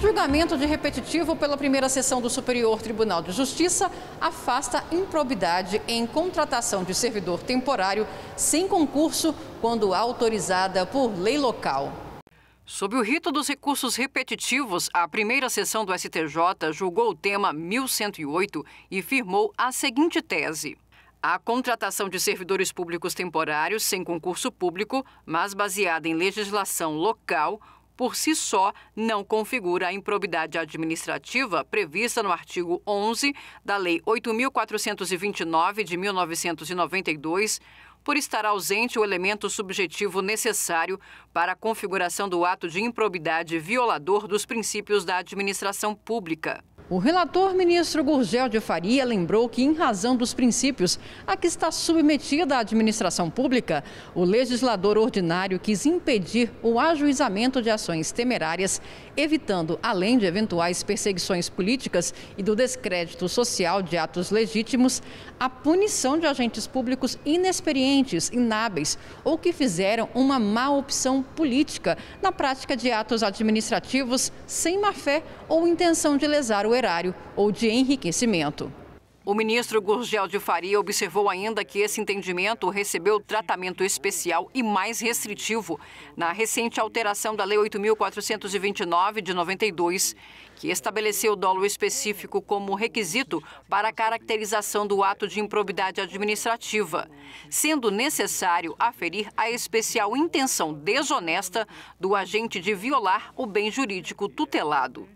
Julgamento de repetitivo pela primeira sessão do Superior Tribunal de Justiça afasta improbidade em contratação de servidor temporário sem concurso quando autorizada por lei local. Sob o rito dos recursos repetitivos, a primeira sessão do STJ julgou o tema 1108 e firmou a seguinte tese. A contratação de servidores públicos temporários sem concurso público, mas baseada em legislação local, por si só, não configura a improbidade administrativa prevista no artigo 11 da Lei 8.429 de 1992 por estar ausente o elemento subjetivo necessário para a configuração do ato de improbidade violador dos princípios da administração pública. O relator ministro Gurgel de Faria lembrou que, em razão dos princípios a que está submetida a administração pública, o legislador ordinário quis impedir o ajuizamento de ações temerárias, evitando, além de eventuais perseguições políticas e do descrédito social de atos legítimos, a punição de agentes públicos inexperientes, inábeis ou que fizeram uma má opção política na prática de atos administrativos sem má fé ou intenção de lesar o erário ou de enriquecimento. O ministro Gurgel de Faria observou ainda que esse entendimento recebeu tratamento especial e mais restritivo na recente alteração da Lei 8.429 de 92, que estabeleceu o dolo específico como requisito para a caracterização do ato de improbidade administrativa, sendo necessário aferir a especial intenção desonesta do agente de violar o bem jurídico tutelado.